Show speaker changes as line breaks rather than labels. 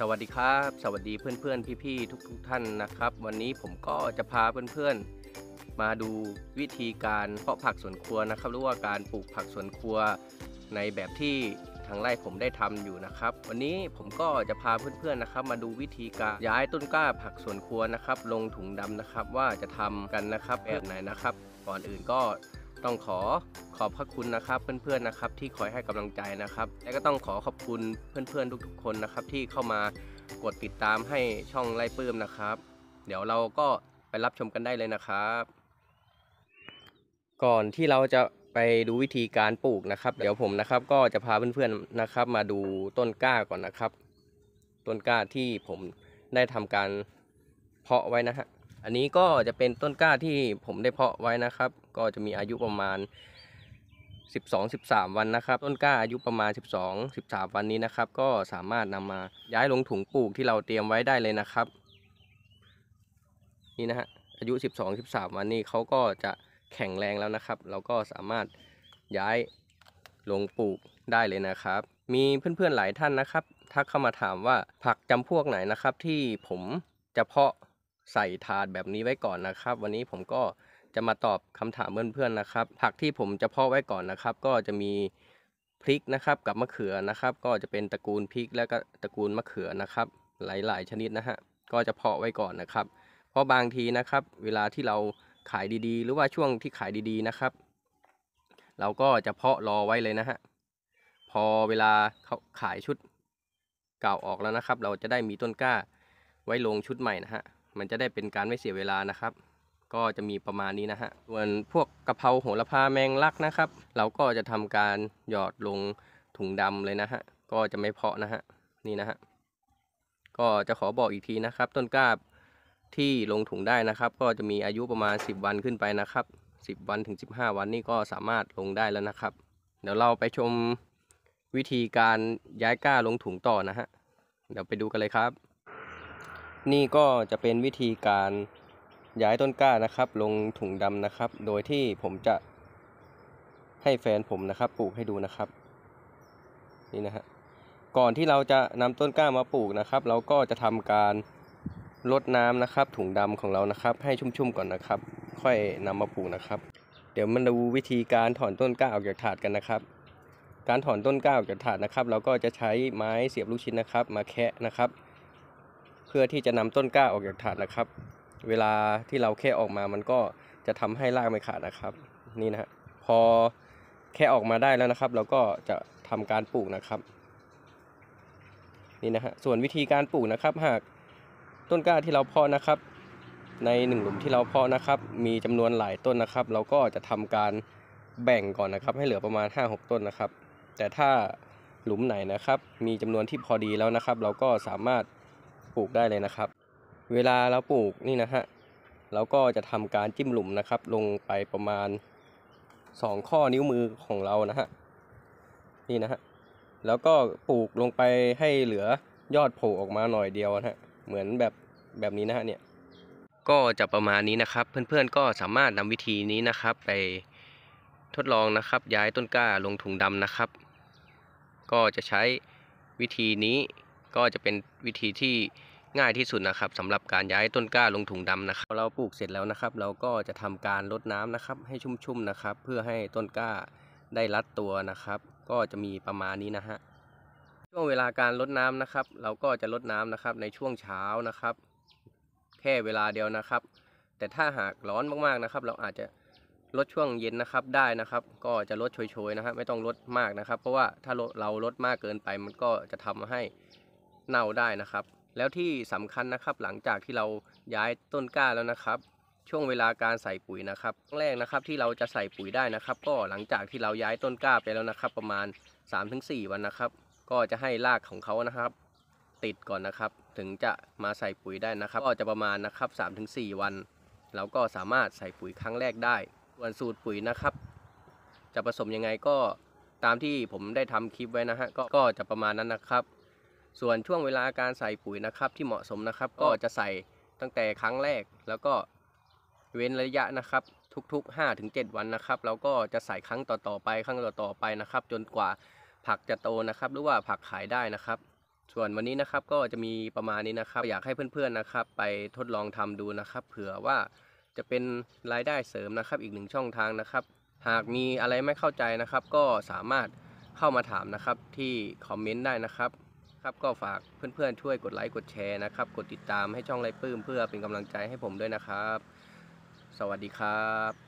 สวัสดีครับสวัสดีเพื่อนๆพี่ ๆ ทุกๆทท่านนะครับ วันนี้ผมก็จะพาเพื่อน ๆ มาดูวิธีการเพาะผักสวนครัวนะครับหรือว่าการปลูกผักสวนครัวในแบบที่ทางไร่ผมได้ทำอยู่นะครับ วันนี้ผมก็จะพาเพื่อน ๆนะครับ มาดูวิธีการย้ายต้นกล้าผักสวนครัวนะครับลงถุงดำนะครับว่าจะทำกันนะครับแบบไหนนะครับก่อนอื่นก็ต้องขอขอบพระคุณนะครับ เพื่อน ๆนะครับ ที่คอยให้กำลังใจนะครับ และก็ต้องขอขอบคุณเพื่อนๆทุกๆคนนะครับ ที่เข้ามากดติดตามให้ช่องไล่ปื้มนะครับ เดี๋ยวเราก็ไปรับชมกันได้เลยนะครับ ก่อนที่เราจะไปดูวิธีการปลูกนะครับ เดี๋ยวผมนะครับ ก็จะพาเพื่อน ๆนะครับ มาดูต้นกล้าก่อนนะครับต้นกล้าที่ผมได้ทำการเพาะไว้นะฮะอันนี้ก็จะเป็นต้นกล้าที่ผมได้เพาะไว้นะครับ ก็จะมีอายุประมาณ12 13 วันนะครับ ต้นกล้าอายุประมาณ 12 13 วันนี้นะครับ ก็สามารถนำมาย้ายลงถุงปลูกที่เราเตรียมไว้ได้เลยนะครับนี่นะฮะอายุ 12 13 วันนี้เขาก็จะแข็งแรงแล้วนะครับ เราก็สามารถย้ายลงปลูกได้เลยนะครับ มีเพื่อนๆหลายท่านนะครับทักเข้ามาถามว่าผักจำพวกไหนนะครับ ที่ผมจะเพาะใส่ถาดแบบนี้ไว้ก่อนนะครับ วันนี้ผมก็จะมาตอบคำถามเพื่อนๆนะครับผักที่ผมจะเพาะไว้ก่อนนะครับ ก็จะมีพริกนะครับกับมะเขือนะครับ ก็จะเป็นตระกูลพริกและก็ตระกูลมะเขือนะครับ หลายๆ ชนิดนะฮะก็จะเพาะไว้ก่อนนะครับ เพราะบางทีนะครับ เวลาที่เราขายดีๆ หรือว่าช่วงที่ขายดีๆนะครับ เราก็จะเพาะรอไว้เลยนะฮะพอเวลาเขาขายชุดเก่าออกแล้วนะครับ เราจะได้มีต้นกล้าไว้ลงชุดใหม่นะฮะมันจะได้เป็นการไม่เสียเวลานะครับ ก็จะมีประมาณนี้นะฮะ ส่วนพวกกระเพราโหระพาแมงลักนะครับ เราก็จะทำการหยอดลงถุงดำเลยนะฮะ ก็จะไม่เพาะนะฮะ นี่นะฮะ ก็จะขอบอกอีกทีนะครับ ต้นกล้าที่ลงถุงได้นะครับ ก็จะมีอายุประมาณ 10 วันขึ้นไปนะครับ 10 วันถึง15 วันนี่ก็สามารถลงได้แล้วนะครับ เดี๋ยวเราไปชมวิธีการย้ายก้าลงถุงต่อนะฮะ เดี๋ยวไปดูกันเลยครับนี่ก็จะเป็นวิธีการย้ายต้นกล้านะครับ ลงถุงดำนะครับ โดยที่ผมจะให้แฟนผมนะครับ ปลูกให้ดูนะครับ นี่นะฮะก่อนที่เราจะนำต้นกล้ามาปลูกนะครับ เราก็จะทำการลดน้ำนะครับ ถุงดำของเรานะครับ ให้ชุ่มๆก่อนนะครับ ค่อยนำมาปลูกนะครับ เดี๋ยวมันดูวิธีการถอนต้นกล้าออกจากถาดกันนะครับ การถอนต้นกล้าออกจากถาดนะครับ เราก็จะใช้ไม้เสียบลูกชิ้นนะครับ มาแคะนะครับพื่อที่จะนำต้นกล้าออกจากถาดนะครับ เวลาที่เราแค่ออกมามันก็จะทำให้รากไม่ขาดนะครับ นี่นะพอแค่ออกมาได้แล้วนะครับ เราก็จะทำการปลูกนะครับ นี่นะฮะส่วนวิธีการปลูกนะครับ หากต้นกล้าที่เราเพาะนะครับ ในหนึ่งหลุมที่เราเพาะนะครับ มีจำนวนหลายต้นนะครับ เราก็จะทำการแบ่งก่อนนะครับ ให้เหลือประมาณ 5-6 ต้นนะครับ แต่ถ้าหลุมไหนนะครับ มีจำนวนที่พอดีแล้วนะครับ เราก็สามารถปลูกได้เลยนะครับ เวลาเราปลูกนี่นะฮะ เราก็จะทำการจิ้มหลุมนะครับ ลงไปประมาณ 2 ข้อนิ้วมือของเรานะฮะ นี่นะฮะ แล้วก็ปลูกลงไปให้เหลือยอดโผล่ออกมาหน่อยเดียวนะฮะ เหมือนแบบแบบนี้นะฮะเนี่ย ก็จะประมาณนี้นะครับ เพื่อนๆก็สามารถนำวิธีนี้นะครับไปทดลองนะครับ ย้ายต้นกล้าลงถุงดำนะครับ ก็จะใช้วิธีนี้ก็จะเป็นวิธีที่ง่ายที่สุดนะครับสำหรับการย้ายต้นกล้าลงถุงดำนะครับเราปลูกเสร็จแล้วนะครับ เราก็จะทำการลดน้ำนะครับให้ชุ่มๆนะครับ เพื่อให้ต้นกล้าได้รัดตัวนะครับ ก็จะมีประมาณนี้นะฮะช่วงเวลาการลดน้ำนะครับ เราก็จะลดน้ำนะครับในช่วงเช้านะครับแค่เวลาเดียวนะครับ แต่ถ้าหากร้อนมากๆนะครับ เราอาจจะลดช่วงเย็นนะครับได้นะครับ ก็จะลด่วยๆนะครับไม่ต้องลดมากนะครับ เพราะว่าถ้าเราลดมากเกินไปมันก็จะทำให้เน่าได้นะครับ แล้วที่สำคัญนะครับหลังจากที่เราย้ายต้นกล้าแล้วนะครับ ช่วงเวลาการใส่ปุ๋ยนะครับแรกนะครับที่เราจะใส่ปุ๋ยได้นะครับ ก็หลังจากที่เราย้ายต้นกล้าไปแล้วนะครับ ประมาณ 3-4 วันนะครับ ก็จะให้รากของเขานะครับ ติดก่อนนะครับถึงจะมาใส่ปุ๋ยได้นะครับ ก็จะประมาณนะครับ 3-4 วัน เราก็สามารถใส่ปุ๋ยครั้งแรกได้ส่วนสูตรปุ๋ยนะครับ จะผสมยังไงก็ตามที่ผมได้ทำคลิปไว้นะฮะก็จะประมาณนั้นนะครับส่วนช่วงเวลาการใส่ปุ๋ยนะครับ ที่เหมาะสมนะครับ ก็จะใส่ตั้งแต่ครั้งแรก แล้วก็เว้นระยะนะครับทุกๆ 5-7 วันนะครับ แล้วก็จะใส่ครั้งต่อๆ ไปครั้งต่อๆไปนะครับ จนกว่าผักจะโตนะครับ หรือว่าผักขายได้นะครับ ส่วนวันนี้นะครับก็จะมีประมาณนี้นะครับ อยากให้เพื่อนๆนะครับ ไปทดลองทำดูนะครับ เผื่อว่าจะเป็นรายได้เสริมนะครับ อีกหนึ่งช่องทางนะครับ หากมีอะไรไม่เข้าใจนะครับ ก็สามารถเข้ามาถามนะครับที่คอมเมนต์ได้นะครับครับก็ฝากเพื่อนๆช่วยกดไลค์กดแชร์นะครับ กดติดตามให้ช่องไรปื้มเพื่อเป็นกำลังใจให้ผมด้วยนะครับ สวัสดีครับ